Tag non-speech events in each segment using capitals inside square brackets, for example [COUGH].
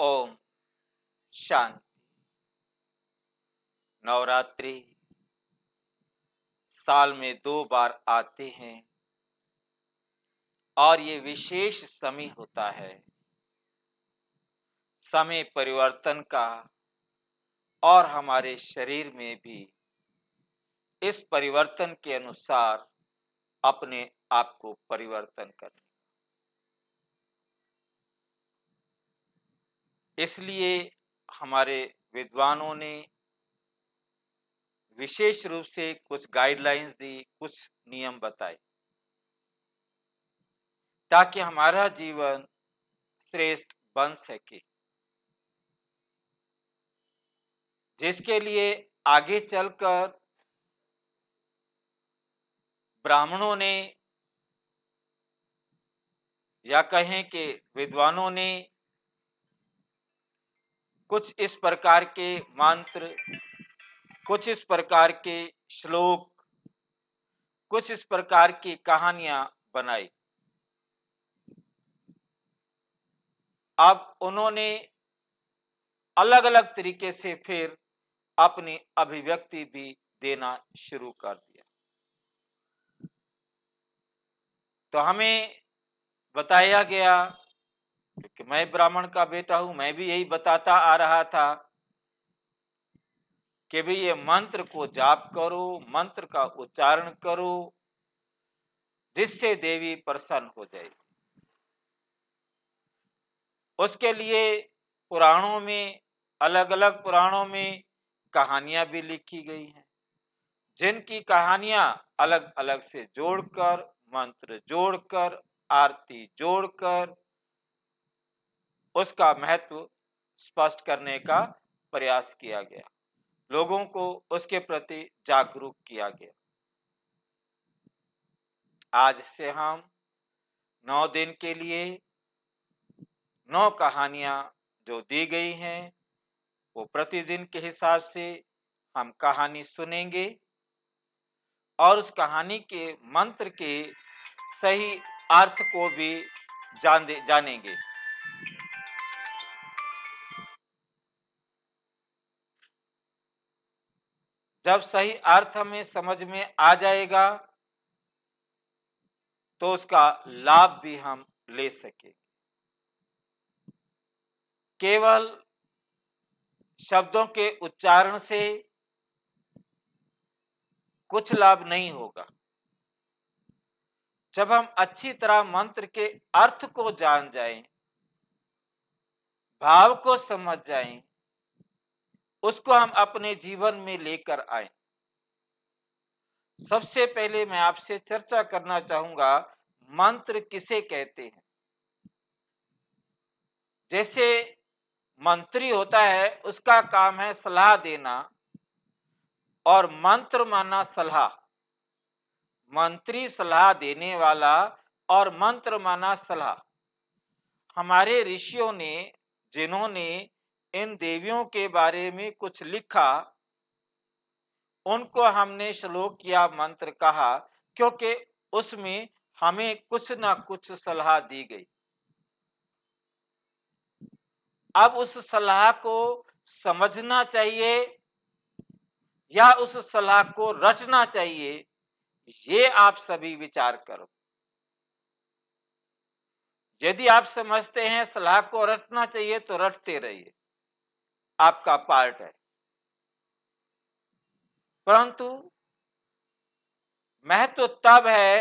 ओम शांति नवरात्रि साल में दो बार आते हैं और ये विशेष समय होता है समय परिवर्तन का और हमारे शरीर में भी इस परिवर्तन के अनुसार अपने आप को परिवर्तन करना इसलिए हमारे विद्वानों ने विशेष रूप से कुछ गाइडलाइंस दी कुछ नियम बताए ताकि हमारा जीवन श्रेष्ठ बन सके जिसके लिए आगे चलकर ब्राह्मणों ने या कहें कि विद्वानों ने कुछ इस प्रकार के मंत्र कुछ इस प्रकार के श्लोक कुछ इस प्रकार की कहानियां बनाई अब उन्होंने अलग अलग तरीके से फिर अपनी अभिव्यक्ति भी देना शुरू कर दिया तो हमें बताया गया कि मैं ब्राह्मण का बेटा हूं मैं भी यही बताता आ रहा था कि भाई ये मंत्र को जाप करो मंत्र का उच्चारण करो जिससे देवी प्रसन्न हो जाए उसके लिए पुराणों में अलग अलग पुराणों में कहानियां भी लिखी गई हैं जिनकी कहानियां अलग अलग से जोड़कर मंत्र जोड़कर आरती जोड़कर उसका महत्व स्पष्ट करने का प्रयास किया गया लोगों को उसके प्रति जागरूक किया गया आज से हम नौ दिन के लिए नौ कहानियां जो दी गई हैं वो प्रतिदिन के हिसाब से हम कहानी सुनेंगे और उस कहानी के मंत्र के सही अर्थ को भी जान जानेंगे जब सही अर्थ हमें समझ में आ जाएगा तो उसका लाभ भी हम ले सके केवल शब्दों के उच्चारण से कुछ लाभ नहीं होगा जब हम अच्छी तरह मंत्र के अर्थ को जान जाएं, भाव को समझ जाएं, उसको हम अपने जीवन में लेकर आए सबसे पहले मैं आपसे चर्चा करना चाहूंगा मंत्र किसे कहते हैं जैसे मंत्री होता है उसका काम है सलाह देना और मंत्र माना सलाह मंत्री सलाह देने वाला और मंत्र माना सलाह हमारे ऋषियों ने जिन्होंने इन देवियों के बारे में कुछ लिखा उनको हमने श्लोक या मंत्र कहा क्योंकि उसमें हमें कुछ ना कुछ सलाह दी गई अब उस सलाह को समझना चाहिए या उस सलाह को रचना चाहिए ये आप सभी विचार करो यदि आप समझते हैं सलाह को रटना चाहिए तो रटते रहिए आपका पार्ट है परंतु महत्व तो तब है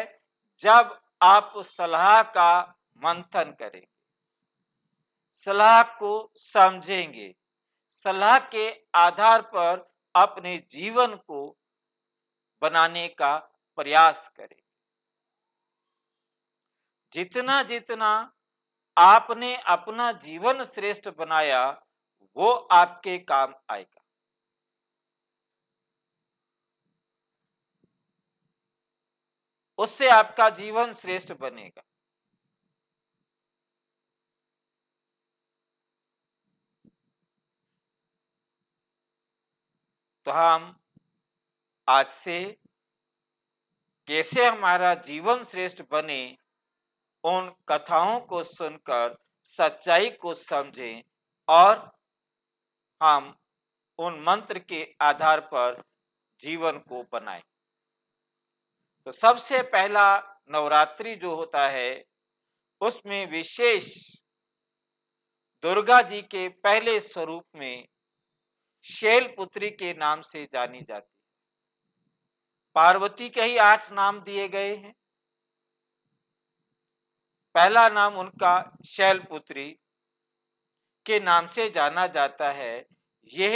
जब आप सलाह का मंथन करेंगे सलाह को समझेंगे सलाह के आधार पर अपने जीवन को बनाने का प्रयास करें जितना जितना आपने अपना जीवन श्रेष्ठ बनाया वो आपके काम आएगा उससे आपका जीवन श्रेष्ठ बनेगा तो हम आज से कैसे हमारा जीवन श्रेष्ठ बने उन कथाओं को सुनकर सच्चाई को समझें और हम उन मंत्र के आधार पर जीवन को बनाए तो सबसे पहला नवरात्रि जो होता है उसमें विशेष दुर्गा जी के पहले स्वरूप में शैल पुत्री के नाम से जानी जाती पार्वती के ही आठ नाम दिए गए हैं पहला नाम उनका शैलपुत्री के नाम से जाना जाता है यह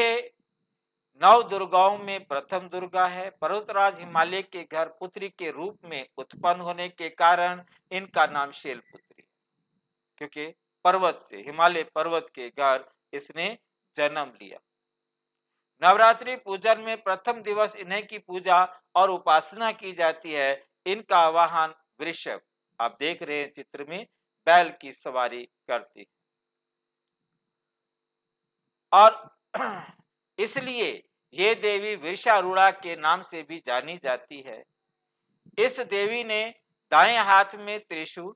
नव दुर्गाओं में प्रथम दुर्गा है पर्वतराज हिमालय के घर पुत्री के रूप में उत्पन्न होने के कारण इनका नाम शैलपुत्री क्योंकि पर्वत से हिमालय पर्वत के घर इसने जन्म लिया नवरात्रि पूजन में प्रथम दिवस इन्हें की पूजा और उपासना की जाती है इनका आवाहन वृषभ आप देख रहे हैं चित्र में बैल की सवारी करती है और [CLEARS THROAT] इसलिए ये देवी विषारूढ़ा के नाम से भी जानी जाती है इस देवी ने दाएं हाथ में त्रिशूल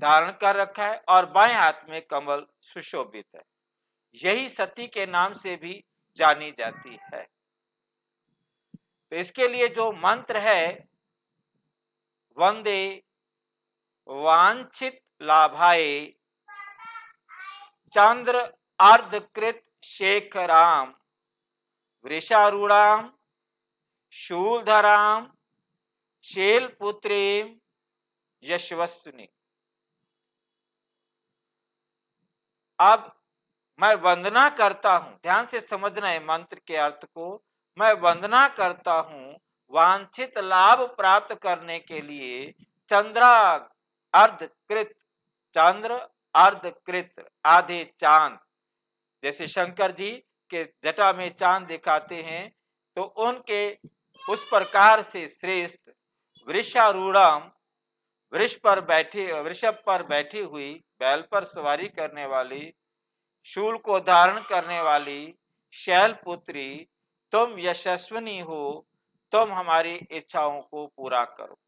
धारण कर रखा है और बाएं हाथ में कमल सुशोभित है यही सती के नाम से भी जानी जाती है तो इसके लिए जो मंत्र है वंदे वांछित लाभाए चंद्र अर्धकृत शेखराम वृषारूढ़ाम शूलधराम शैलपुत्रीम यशवस्वनी अब मैं वंदना करता हूं ध्यान से समझना है मंत्र के अर्थ को मैं वंदना करता हूं वांछित लाभ प्राप्त करने के लिए चंद्रा अर्धकृत चंद्र अर्धकृत आधे चांद जैसे शंकर जी के जटा में चांद दिखाते हैं तो उनके उस प्रकार से श्रेष्ठ वृषारूढ़ वृक्ष पर बैठे वृषभ पर बैठी हुई बैल पर सवारी करने वाली शूल को धारण करने वाली शैल पुत्री तुम यशस्विनी हो तुम हमारी इच्छाओं को पूरा करो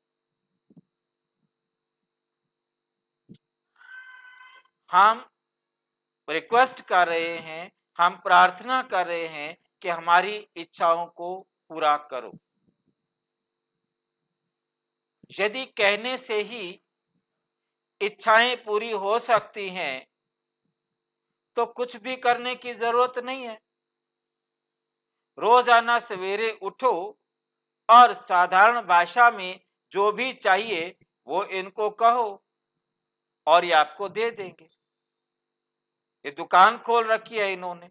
हम रिक्वेस्ट कर रहे हैं हम प्रार्थना कर रहे हैं कि हमारी इच्छाओं को पूरा करो यदि कहने से ही इच्छाएं पूरी हो सकती हैं तो कुछ भी करने की जरूरत नहीं है रोजाना सवेरे उठो और साधारण भाषा में जो भी चाहिए वो इनको कहो और ये आपको दे देंगे ये दुकान खोल रखी है इन्होंने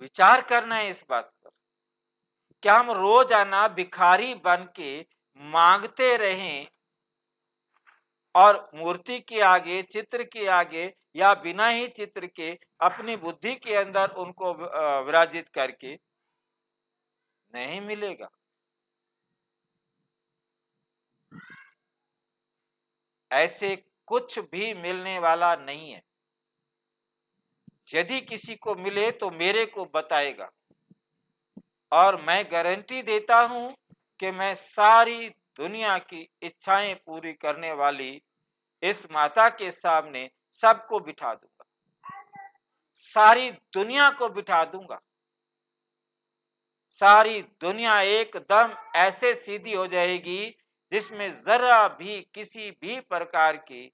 विचार करना है इस बात पर क्या हम रोजाना भिखारी बन के मांगते रहें और मूर्ति के आगे चित्र के आगे या बिना ही चित्र के अपनी बुद्धि के अंदर उनको विराजित करके नहीं मिलेगा ऐसे कुछ भी मिलने वाला नहीं है यदि किसी को मिले तो मेरे को बताएगा और मैं गारंटी देता हूं कि मैं सारी दुनिया की इच्छाएं पूरी करने वाली इस माता के सामने सबको बिठा दूंगा सारी दुनिया को बिठा दूंगा सारी दुनिया एकदम ऐसे सीधी हो जाएगी जिसमें जरा भी किसी भी प्रकार की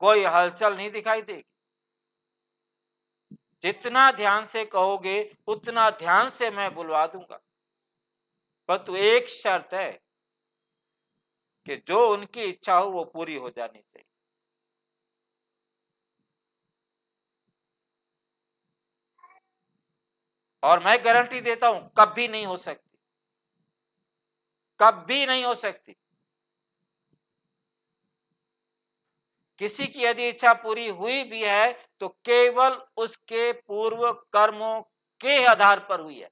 कोई हलचल नहीं दिखाई देगी जितना ध्यान से कहोगे उतना ध्यान से मैं बुलवा दूंगा परंतु एक शर्त है कि जो उनकी इच्छा हो वो पूरी हो जानी चाहिए और मैं गारंटी देता हूं कभी नहीं हो सकती कभी नहीं हो सकती किसी की यदि इच्छा पूरी हुई भी है तो केवल उसके पूर्व कर्मों के आधार पर हुई है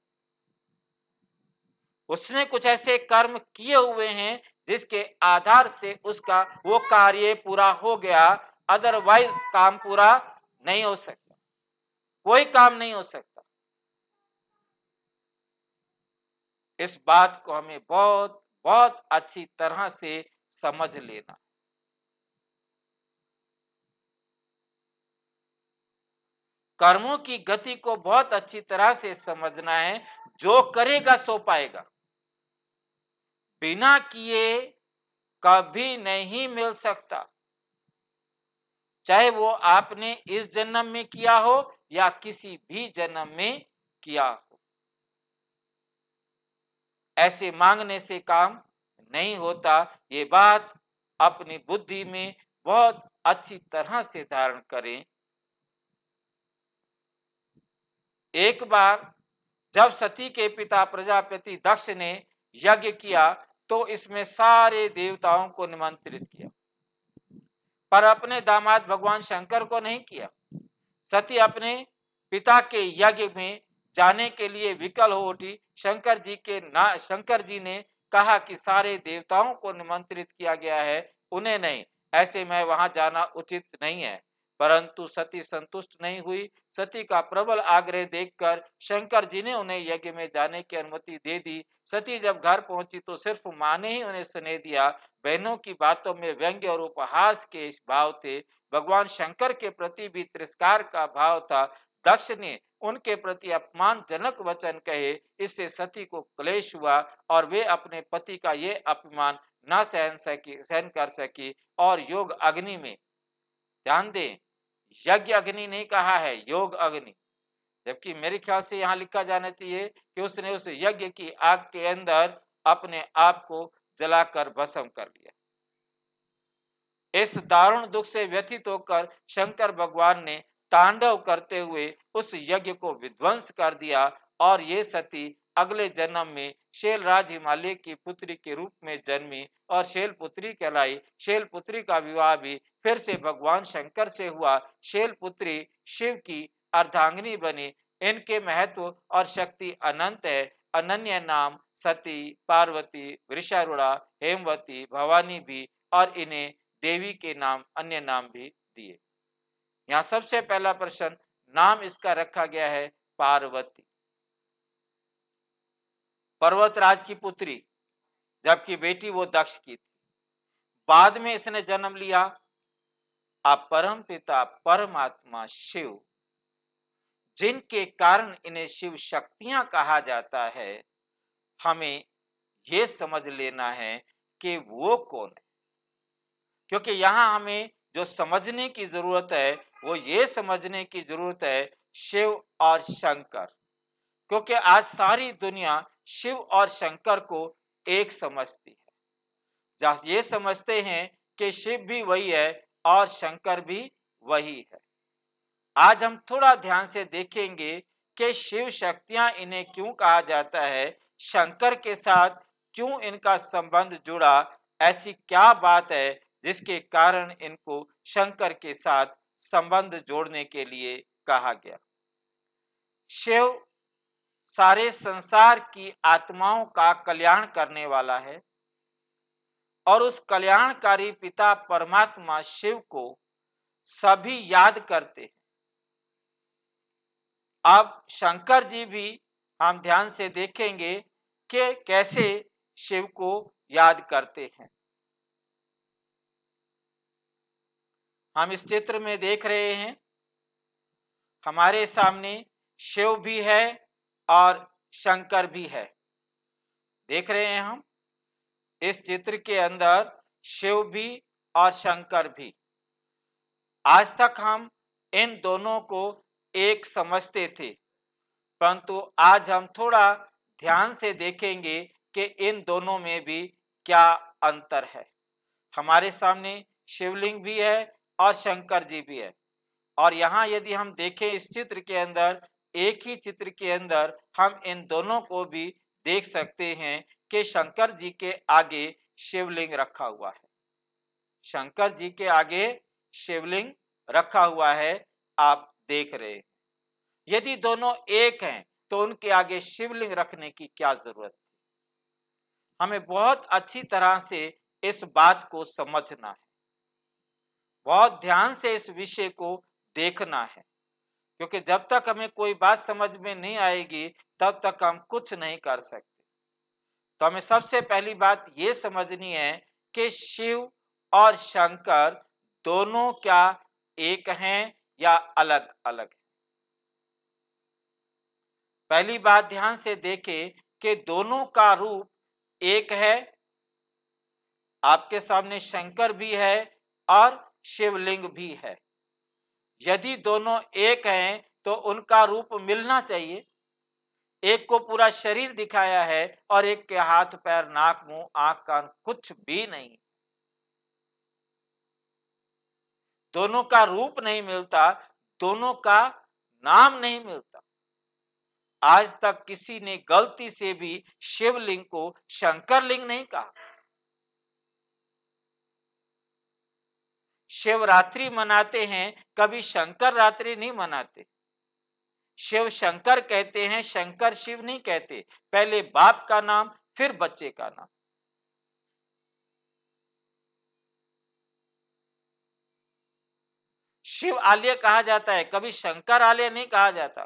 उसने कुछ ऐसे कर्म किए हुए हैं जिसके आधार से उसका वो कार्य पूरा हो गया अदरवाइज काम पूरा नहीं हो सकता कोई काम नहीं हो सकता इस बात को हमें बहुत बहुत अच्छी तरह से समझ लेना कर्मों की गति को बहुत अच्छी तरह से समझना है जो करेगा सो पाएगा बिना किए कभी नहीं मिल सकता चाहे वो आपने इस जन्म में किया हो या किसी भी जन्म में किया हो ऐसे मांगने से काम नहीं होता ये बात अपनी बुद्धि में बहुत अच्छी तरह से धारण करें एक बार जब सती के पिता प्रजापति दक्ष ने यज्ञ किया तो इसमें सारे देवताओं को निमंत्रित किया पर अपने दामाद भगवान शंकर को नहीं किया सती अपने पिता के यज्ञ में जाने के लिए विकल हो उठी शंकर जी के ना शंकर जी ने कहा कि सारे देवताओं को निमंत्रित किया गया है उन्हें नहीं ऐसे में वहां जाना उचित नहीं है परंतु सती संतुष्ट नहीं हुई सती का प्रबल आग्रह देखकर शंकर जी ने उन्हें यज्ञ में जाने की अनुमति दे दी सती जब घर पहुंची तो सिर्फ माँ ने ही उन्हें स्नेह दिया बहनों की बातों में व्यंग्य और उपहास के भाव थे भगवान शंकर के प्रति भी तिरस्कार का भाव था दक्ष ने उनके प्रति अपमानजनक वचन कहे इससे सती को क्लेश हुआ और वे अपने पति का ये अपमान न सहन सकी सहन कर सकी और योग अग्नि में ध्यान दें यज्ञ अग्नि नहीं कहा है योग अग्नि जबकि मेरे ख्याल से यहाँ लिखा जाना चाहिए कि उसने उस यज्ञ की आग के अंदर अपने आप को जलाकर भस्म कर लिया इस दारुण दुख से व्यथित होकर शंकर भगवान ने तांडव करते हुए उस यज्ञ को विध्वंस कर दिया और ये सती अगले जन्म में शैलराज हिमालय की पुत्री के रूप में जन्मी और शैल पुत्री कहलाई शैल पुत्री का विवाह भी फिर से भगवान शंकर से हुआ शैल पुत्री शिव की अर्धांगनी बनी इनके महत्व और शक्ति अनंत है अनन्य नाम सती पार्वती वृषारूढ़ा हेमवती भवानी भी और इन्हें देवी के नाम अन्य नाम भी दिए यहाँ सबसे पहला प्रश्न नाम इसका रखा गया है पार्वती पर्वतराज की पुत्री जबकि बेटी वो दक्ष की थी बाद में इसने जन्म लिया आप परम पिता परमात्मा शिव जिनके कारण इन्हें शिव शक्तियां कहा जाता है हमें यह समझ लेना है कि वो कौन है क्योंकि यहां हमें जो समझने की जरूरत है वो ये समझने की जरूरत है शिव और शंकर क्योंकि आज सारी दुनिया शिव और शंकर को एक समझती है जहा ये समझते हैं कि शिव भी वही है और शंकर भी वही है आज हम थोड़ा ध्यान से देखेंगे कि शिव शक्तियां इन्हें क्यों कहा जाता है शंकर के साथ क्यों इनका संबंध जुड़ा ऐसी क्या बात है जिसके कारण इनको शंकर के साथ संबंध जोड़ने के लिए कहा गया शिव सारे संसार की आत्माओं का कल्याण करने वाला है और उस कल्याणकारी पिता परमात्मा शिव को सभी याद करते हैं अब शंकर जी भी हम ध्यान से देखेंगे कि कैसे शिव को याद करते हैं हम इस चित्र में देख रहे हैं हमारे सामने शिव भी है और शंकर भी है देख रहे हैं हम इस चित्र के अंदर शिव भी और शंकर भी आज तक हम इन दोनों को एक समझते थे परंतु आज हम थोड़ा ध्यान से देखेंगे कि इन दोनों में भी क्या अंतर है हमारे सामने शिवलिंग भी है और शंकर जी भी है और यहाँ यदि हम देखें इस चित्र के अंदर एक ही चित्र के अंदर हम इन दोनों को भी देख सकते हैं कि शंकर जी के आगे शिवलिंग रखा हुआ है शंकर जी के आगे शिवलिंग रखा हुआ है आप देख रहे हैं यदि दोनों एक हैं तो उनके आगे शिवलिंग रखने की क्या जरूरत है हमें बहुत अच्छी तरह से इस बात को समझना है बहुत ध्यान से इस विषय को देखना है क्योंकि जब तक हमें कोई बात समझ में नहीं आएगी तब तक हम कुछ नहीं कर सकते तो हमें सबसे पहली बात ये समझनी है कि शिव और शंकर दोनों क्या एक हैं या अलग अलग पहली बात ध्यान से देखें कि दोनों का रूप एक है आपके सामने शंकर भी है और शिवलिंग भी है यदि दोनों एक हैं तो उनका रूप मिलना चाहिए एक को पूरा शरीर दिखाया है और एक के हाथ पैर नाक मुंह आंख कान कुछ भी नहीं दोनों का रूप नहीं मिलता दोनों का नाम नहीं मिलता आज तक किसी ने गलती से भी शिवलिंग को शंकरलिंग नहीं कहा शिवरात्रि मनाते हैं कभी शंकर रात्रि नहीं मनाते शिव शंकर कहते हैं शंकर शिव नहीं कहते पहले बाप का नाम फिर बच्चे का नाम शिव आलय कहा जाता है कभी शंकर आलय नहीं कहा जाता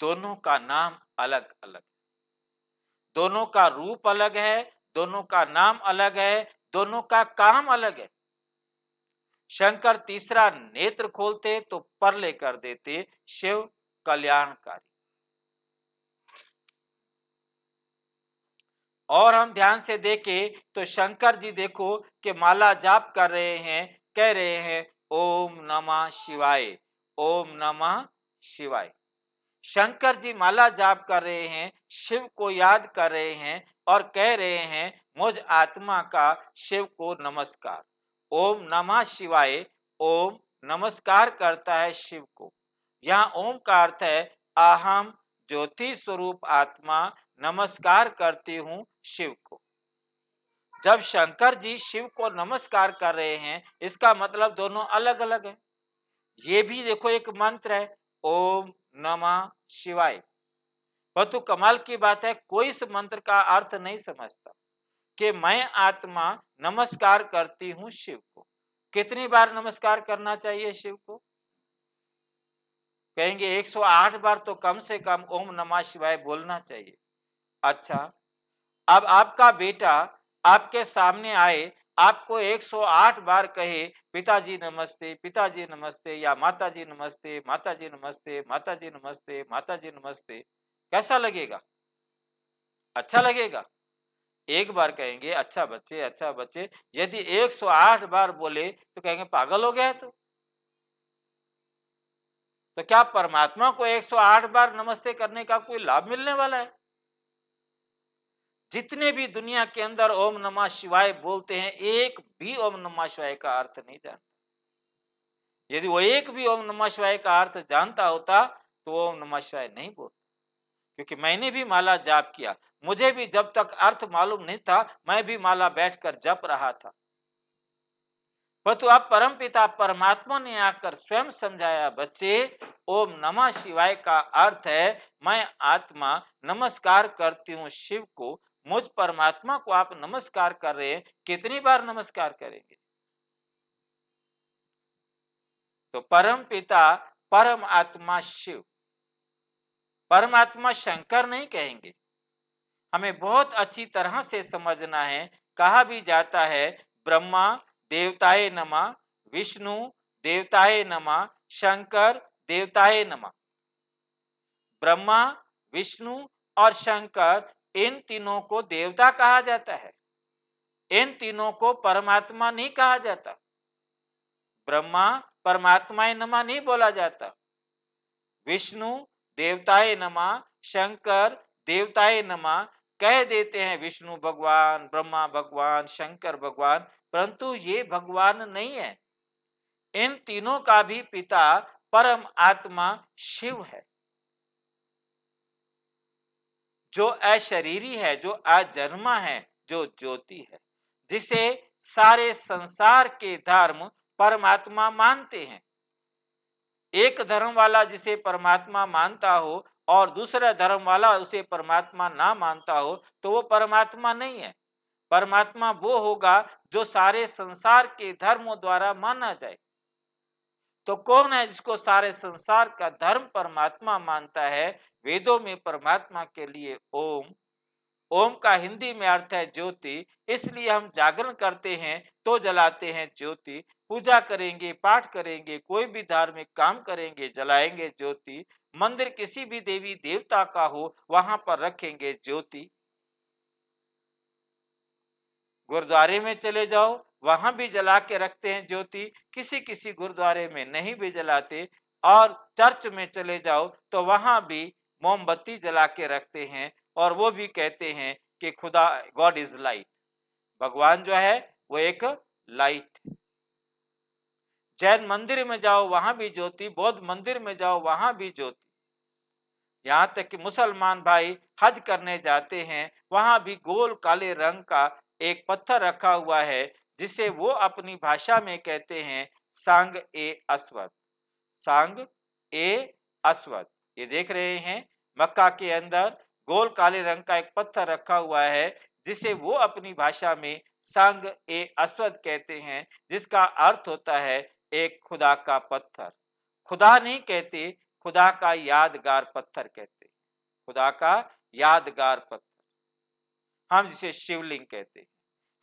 दोनों का नाम अलग अलग दोनों का रूप अलग है दोनों का नाम अलग है दोनों का काम अलग है शंकर तीसरा नेत्र खोलते तो परले कर देते शिव कल्याणकारी और हम ध्यान से देखें तो शंकर जी देखो कि माला जाप कर रहे हैं कह रहे हैं ओम नमः शिवाय ओम नमः शिवाय शंकर जी माला जाप कर रहे हैं शिव को याद कर रहे हैं और कह रहे हैं मुझ आत्मा का शिव को नमस्कार ओम नमः शिवाय ओम नमस्कार करता है शिव को यहाँ ओम का अर्थ है अहम ज्योति स्वरूप आत्मा नमस्कार करती हूँ शिव को जब शंकर जी शिव को नमस्कार कर रहे हैं इसका मतलब दोनों अलग अलग है ये भी देखो एक मंत्र है ओम नमः शिवाय परंतु कमाल की बात है कोई इस मंत्र का अर्थ नहीं समझता कि मैं आत्मा नमस्कार करती हूँ शिव को कितनी बार नमस्कार करना चाहिए शिव को कहेंगे 108 बार तो कम से कम ओम नमः शिवाय बोलना चाहिए अच्छा अब आपका बेटा आपके सामने आए आपको 108 बार कहे पिताजी नमस्ते पिताजी नमस्ते या माताजी नमस्ते माताजी नमस्ते माताजी नमस्ते माताजी नमस्ते, माता जी नमस्ते कैसा लगेगा अच्छा लगेगा एक बार कहेंगे अच्छा बच्चे अच्छा बच्चे यदि 108 बार बोले तो कहेंगे पागल हो गया तो तो क्या परमात्मा को 108 बार नमस्ते करने का कोई लाभ मिलने वाला है जितने भी दुनिया के अंदर ओम नमः शिवाय बोलते हैं एक भी ओम नमः शिवाय का अर्थ नहीं जानता यदि वो एक भी ओम नमः शिवाय का अर्थ जानता होता तो ओम नमः शिवाय नहीं बोलता क्योंकि मैंने भी माला जाप किया मुझे भी जब तक अर्थ मालूम नहीं था मैं भी माला बैठकर जप रहा था परंतु अब परम पिता परमात्मा ने आकर स्वयं समझाया बच्चे ओम नमः शिवाय का अर्थ है मैं आत्मा नमस्कार करती हूँ शिव को मुझ परमात्मा को आप नमस्कार कर रहे हैं कितनी बार नमस्कार करेंगे तो परम पिता परम आत्मा शिव परमात्मा शंकर नहीं कहेंगे हमें बहुत अच्छी तरह से समझना है कहा भी जाता है ब्रह्मा देवताए नमा विष्णु देवताए नमा शंकर देवताए नमा ब्रह्मा विष्णु और शंकर इन तीनों को देवता कहा जाता है इन तीनों को परमात्मा नहीं कहा जाता ब्रह्मा परमात्मा नमा नहीं बोला जाता विष्णु देवताए नमा शंकर देवताए नमा कह देते हैं विष्णु भगवान ब्रह्मा भगवान शंकर भगवान परंतु ये भगवान नहीं है इन तीनों का भी पिता परम आत्मा शिव है जो अशरीरी है जो अजन्मा है जो ज्योति है जिसे सारे संसार के धर्म परमात्मा मानते हैं एक धर्म वाला जिसे परमात्मा मानता हो और दूसरा धर्म वाला उसे परमात्मा ना मानता हो तो वो परमात्मा नहीं है परमात्मा वो होगा जो सारे संसार के धर्मों द्वारा माना जाए तो कौन है जिसको सारे संसार का धर्म परमात्मा मानता है वेदों में परमात्मा के लिए ओम ओम का हिंदी में अर्थ है ज्योति इसलिए हम जागरण करते हैं तो जलाते हैं ज्योति पूजा करेंगे पाठ करेंगे कोई भी धार्मिक काम करेंगे जलाएंगे ज्योति मंदिर किसी भी देवी देवता का हो वहां पर रखेंगे ज्योति गुरुद्वारे में चले जाओ वहां भी जला के रखते हैं ज्योति किसी किसी गुरुद्वारे में नहीं भी जलाते और चर्च में चले जाओ तो वहां भी मोमबत्ती जला के रखते हैं और वो भी कहते हैं कि खुदा गॉड इज लाइट भगवान जो है वो एक लाइट जैन मंदिर में जाओ वहां भी ज्योति बौद्ध मंदिर में जाओ वहां भी ज्योति यहाँ तक कि मुसलमान भाई हज करने जाते हैं वहां भी गोल काले रंग का एक पत्थर रखा हुआ है जिसे वो अपनी भाषा में कहते हैं सांग ए अस्वत सांग ए अस्वत ये देख रहे हैं मक्का के अंदर गोल काले रंग का एक पत्थर रखा हुआ है जिसे वो अपनी भाषा में सांग ए अश्वत कहते हैं जिसका अर्थ होता है एक खुदा का पत्थर खुदा नहीं कहते खुदा का यादगार पत्थर कहते खुदा का यादगार पत्थर हम जिसे शिवलिंग कहते हैं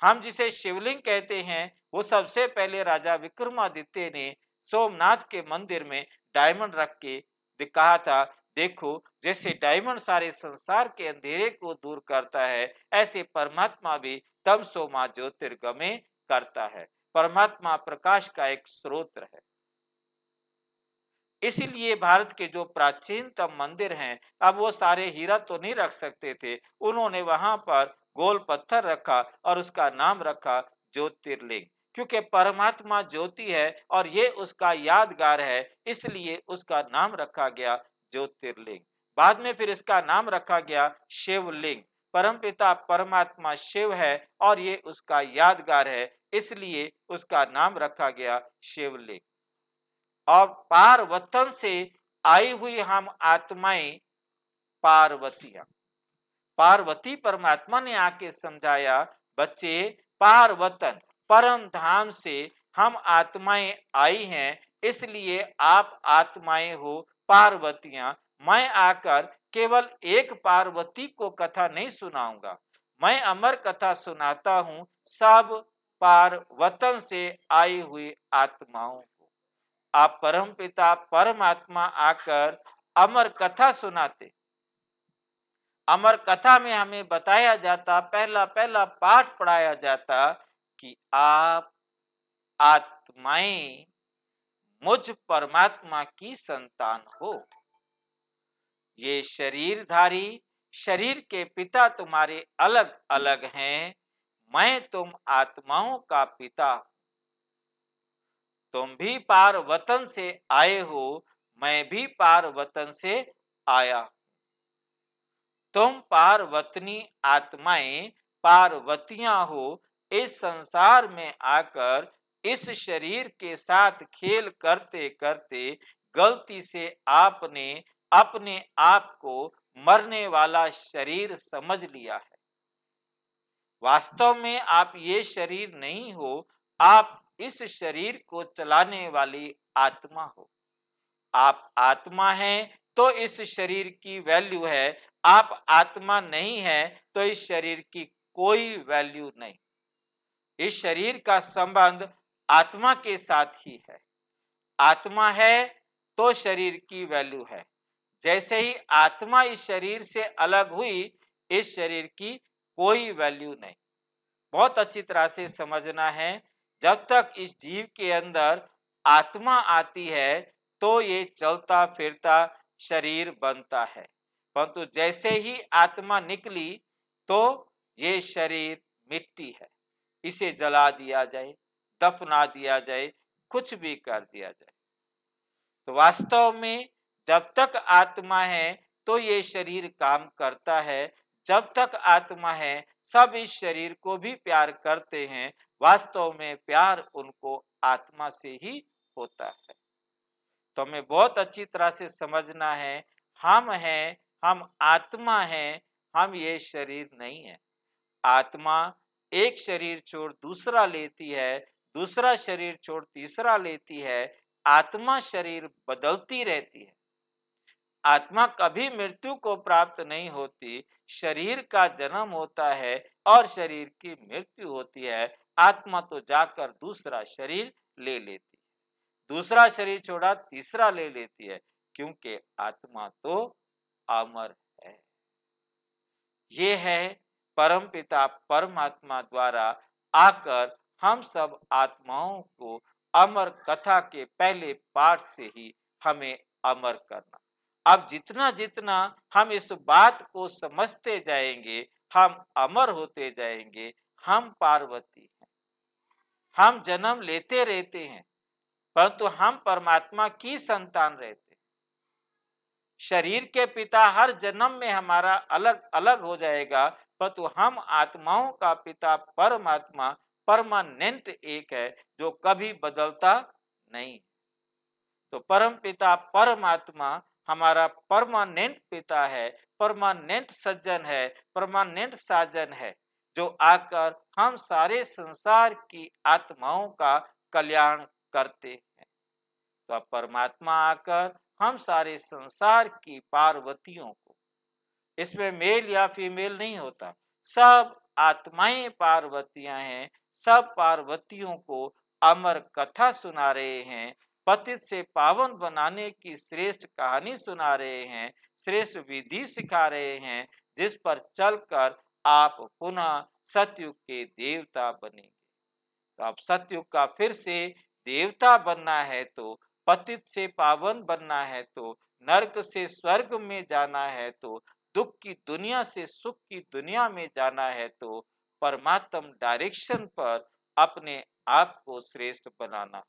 हम जिसे शिवलिंग कहते हैं वो सबसे पहले राजा विक्रमादित्य ने सोमनाथ के मंदिर में डायमंड रख के कहा था देखो जैसे डायमंड सारे संसार के अंधेरे को दूर करता है ऐसे परमात्मा भी तमसोमा ज्योतिर्गमे करता है परमात्मा प्रकाश का एक स्रोत है इसलिए भारत के जो प्राचीनतम मंदिर हैं अब वो सारे हीरा तो नहीं रख सकते थे उन्होंने वहां पर गोल पत्थर रखा और उसका नाम रखा ज्योतिर्लिंग क्योंकि परमात्मा ज्योति है और ये उसका यादगार है इसलिए उसका नाम रखा गया ज्योतिर्लिंग बाद में फिर इसका नाम रखा गया शिवलिंग परम पिता परमात्मा शिव है और ये उसका यादगार है इसलिए उसका नाम रखा गया शिवलिंग और पार्वतन से आई हुई हम आत्माएं पार्वतिया पार्वती परमात्मा ने आके समझाया बच्चे पार्वतन परम धाम से हम आत्माएं आई हैं इसलिए आप आत्माएं हो पार्वतियां मैं आकर केवल एक पार्वती को कथा नहीं सुनाऊंगा मैं अमर कथा सुनाता हूँ सब पार्वतन से आई हुई आत्माओं को आप परम पिता परमात्मा आकर अमर कथा सुनाते अमर कथा में हमें बताया जाता पहला पहला पाठ पढ़ाया जाता कि आप आत्माएं मुझ परमात्मा की संतान हो ये शरीरधारी शरीर के पिता तुम्हारे अलग अलग हैं मैं तुम आत्माओं का पिता तुम भी पार वतन से आए हो मैं भी पार वतन से आया तुम पार्वतनी आत्माएं पार्वतियां हो इस संसार में आकर इस शरीर के साथ खेल करते करते गलती से आपने अपने आप को मरने वाला शरीर समझ लिया है वास्तव में आप ये शरीर नहीं हो आप इस शरीर को चलाने वाली आत्मा हो आप आत्मा हैं तो इस शरीर की वैल्यू है आप आत्मा नहीं है तो इस शरीर की कोई वैल्यू नहीं इस शरीर का संबंध आत्मा के साथ ही है आत्मा है तो शरीर की वैल्यू है जैसे ही आत्मा इस शरीर से अलग हुई इस शरीर की कोई वैल्यू नहीं बहुत अच्छी तरह से समझना है जब तक इस जीव के अंदर आत्मा आती है तो ये चलता फिरता शरीर बनता है परंतु जैसे ही आत्मा निकली तो ये शरीर मिट्टी है इसे जला दिया जाए दफना दिया जाए कुछ भी कर दिया जाए तो वास्तव में जब तक आत्मा है तो ये शरीर काम करता है जब तक आत्मा है सब इस शरीर को भी प्यार करते हैं वास्तव में प्यार उनको आत्मा से ही होता है तो हमें बहुत अच्छी तरह से समझना है हम हैं हम आत्मा हैं हम ये शरीर नहीं है आत्मा एक शरीर छोड़ दूसरा लेती है दूसरा शरीर छोड़ तीसरा लेती है आत्मा शरीर बदलती रहती है आत्मा कभी मृत्यु को प्राप्त नहीं होती शरीर का जन्म होता है और शरीर की मृत्यु होती है आत्मा तो जाकर दूसरा शरीर ले लेती है दूसरा शरीर छोड़ा तीसरा ले लेती है क्योंकि आत्मा तो अमर है ये है परम पिता परमात्मा द्वारा आकर हम सब आत्माओं को अमर कथा के पहले पाठ से ही हमें अमर करना अब जितना जितना हम इस बात को समझते जाएंगे हम अमर होते जाएंगे हम पार्वती हैं हम जन्म लेते रहते हैं परंतु हम परमात्मा की संतान रहते शरीर के पिता हर जन्म में हमारा अलग अलग हो जाएगा परंतु हम आत्माओं का पिता परमात्मा परमानेंट एक है जो कभी बदलता नहीं तो परम पिता परमात्मा हमारा परमानेंट पिता है परमानेंट सज्जन है परमानेंट साजन है जो आकर हम सारे संसार की आत्माओं का कल्याण करते हैं तो परमात्मा आकर हम सारे संसार की पार्वतियों को इसमें मेल या फीमेल नहीं होता सब आत्माएं पार्वतियां हैं सब पार्वतियों को अमर कथा सुना रहे हैं पतित से पावन बनाने की श्रेष्ठ कहानी सुना रहे हैं श्रेष्ठ विधि सिखा रहे हैं जिस पर चलकर आप पुनः सतयुग के देवता बनेंगे तो आप सतयुग का फिर से देवता बनना है तो पतित से पावन बनना है तो नरक से स्वर्ग में जाना है तो दुख की दुनिया से सुख की दुनिया में जाना है तो परमात्म डायरेक्शन पर अपने आप को श्रेष्ठ बनाना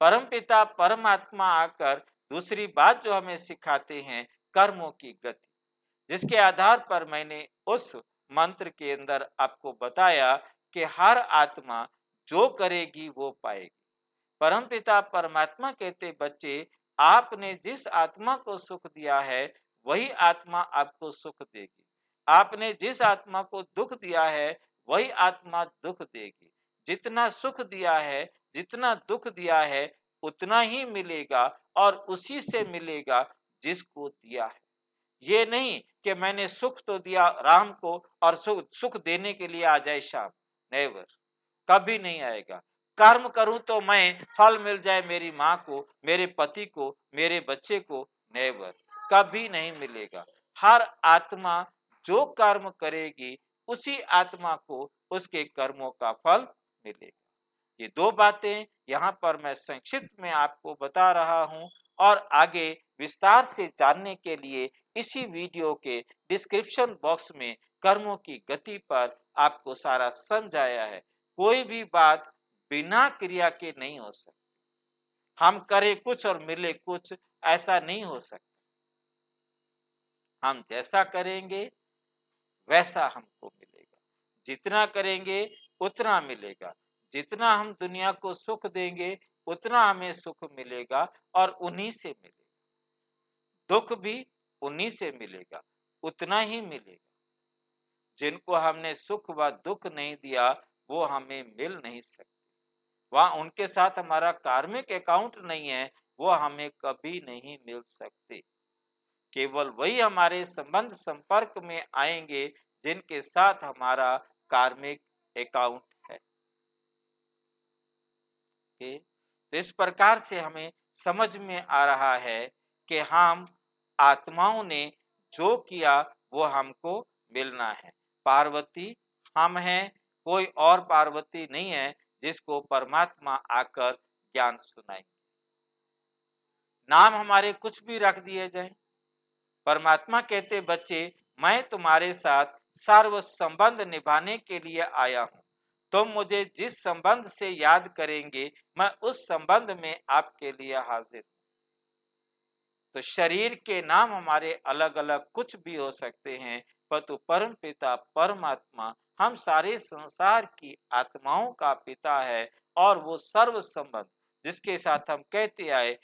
परमपिता परमात्मा आकर दूसरी बात जो हमें सिखाते हैं कर्मों की गति जिसके आधार पर मैंने उस मंत्र के अंदर आपको बताया कि हर आत्मा जो करेगी वो पाएगी परमपिता परमात्मा कहते बच्चे आपने जिस आत्मा को सुख दिया है वही आत्मा आपको सुख देगी आपने जिस आत्मा को दुख दिया है वही आत्मा दुख देगी जितना सुख दिया है जितना दुख दिया है उतना ही मिलेगा और उसी से मिलेगा जिसको दिया है ये नहीं कि मैंने सुख तो दिया राम को और सुख सुख देने के लिए आ जाए शाम नेवर कभी नहीं आएगा कर्म करूं तो मैं फल मिल जाए मेरी माँ को मेरे पति को मेरे बच्चे को नेवर कभी नहीं मिलेगा हर आत्मा जो कर्म करेगी उसी आत्मा को उसके कर्मों का फल मिलेगा ये दो बातें यहाँ पर मैं संक्षिप्त में आपको बता रहा हूँ और आगे विस्तार से जानने के लिए इसी वीडियो के डिस्क्रिप्शन बॉक्स में कर्मों की गति पर आपको सारा समझाया है कोई भी बात बिना क्रिया के नहीं हो सकती हम करें कुछ और मिले कुछ ऐसा नहीं हो सकता हम जैसा करेंगे वैसा हमको मिलेगा जितना करेंगे उतना मिलेगा जितना हम दुनिया को सुख देंगे उतना हमें सुख मिलेगा और उन्हीं से मिलेगा दुख भी उन्हीं से मिलेगा उतना ही मिलेगा जिनको हमने सुख व दुख नहीं दिया वो हमें मिल नहीं सकते वहां उनके साथ हमारा कार्मिक अकाउंट नहीं है वो हमें कभी नहीं मिल सकते केवल वही हमारे संबंध संपर्क में आएंगे जिनके साथ हमारा कार्मिक अकाउंट के तो इस प्रकार से हमें समझ में आ रहा है कि हम आत्माओं ने जो किया वो हमको मिलना है पार्वती हम हैं कोई और पार्वती नहीं है जिसको परमात्मा आकर ज्ञान सुनाएंगे नाम हमारे कुछ भी रख दिए जाए परमात्मा कहते बच्चे मैं तुम्हारे साथ सर्व संबंध निभाने के लिए आया हूं तुम मुझे जिस संबंध से याद करेंगे मैं उस संबंध में आपके लिए हाजिर तो शरीर के नाम हमारे अलग अलग कुछ भी हो सकते हैं परंतु परम पिता परमात्मा हम सारे संसार की आत्माओं का पिता है और वो सर्व संबंध जिसके साथ हम कहते आए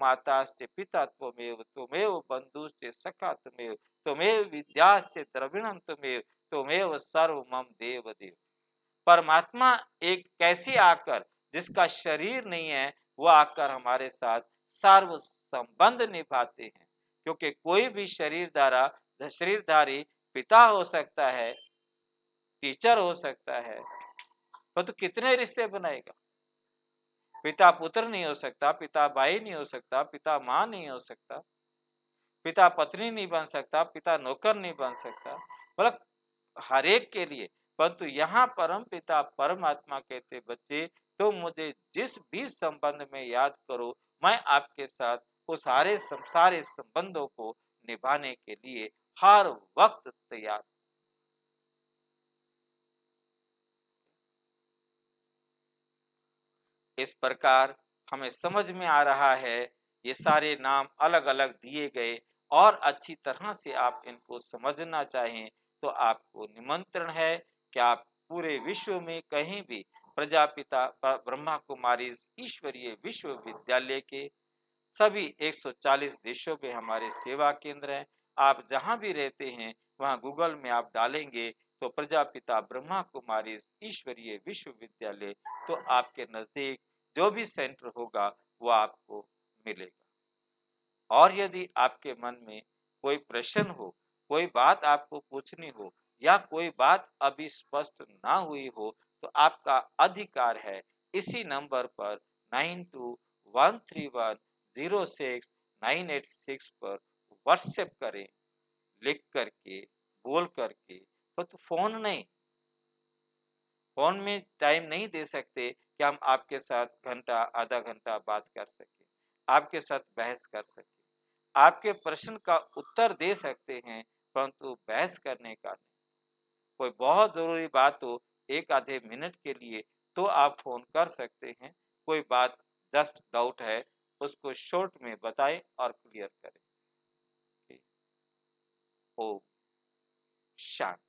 माता से पिता तुमेव तुमेव बंधु से सखा तुमेव विद्या से द्रविणम तुमेव तुमेव सर्व मम देव देव परमात्मा एक कैसे आकर जिसका शरीर नहीं है वो आकर हमारे साथ सर्व संबंध निभाते हैं क्योंकि कोई भी शरीर द्वारा शरीरधारी पिता हो सकता है टीचर हो सकता है पर तो कितने रिश्ते बनाएगा पिता पुत्र नहीं हो सकता पिता भाई नहीं हो सकता पिता माँ नहीं हो सकता पिता पत्नी नहीं बन सकता पिता नौकर नहीं बन सकता मतलब हरेक के लिए परंतु यहाँ परम पिता परमात्मा कहते बच्चे तो मुझे जिस भी संबंध में याद करो मैं आपके साथ उस सारे सारे संबंधों को निभाने के लिए हर वक्त तैयार इस प्रकार हमें समझ में आ रहा है ये सारे नाम अलग अलग दिए गए और अच्छी तरह से आप इनको समझना चाहें तो आपको निमंत्रण है क्या पूरे विश्व में कहीं भी प्रजापिता ब्रह्मा कुमारी ईश्वरीय विश्वविद्यालय के सभी 140 देशों में हमारे सेवा केंद्र हैं आप जहां भी रहते हैं वहां गूगल में आप डालेंगे तो प्रजापिता ब्रह्मा कुमारी ईश्वरीय विश्वविद्यालय तो आपके नज़दीक जो भी सेंटर होगा वो आपको मिलेगा और यदि आपके मन में कोई प्रश्न हो कोई बात आपको पूछनी हो या कोई बात अभी स्पष्ट ना हुई हो तो आपका अधिकार है इसी नंबर पर nine two one three one zero six nine eight six पर व्हाट्सएप करें लिख करके बोल करके तो, तो फोन नहीं फोन में टाइम नहीं दे सकते कि हम आपके साथ घंटा आधा घंटा बात कर सके आपके साथ बहस कर सके आपके प्रश्न का उत्तर दे सकते हैं परंतु बहस करने का कोई बहुत ज़रूरी बात हो तो एक आधे मिनट के लिए तो आप फ़ोन कर सकते हैं कोई बात जस्ट डाउट है उसको शॉर्ट में बताएं और क्लियर करें ओ शांत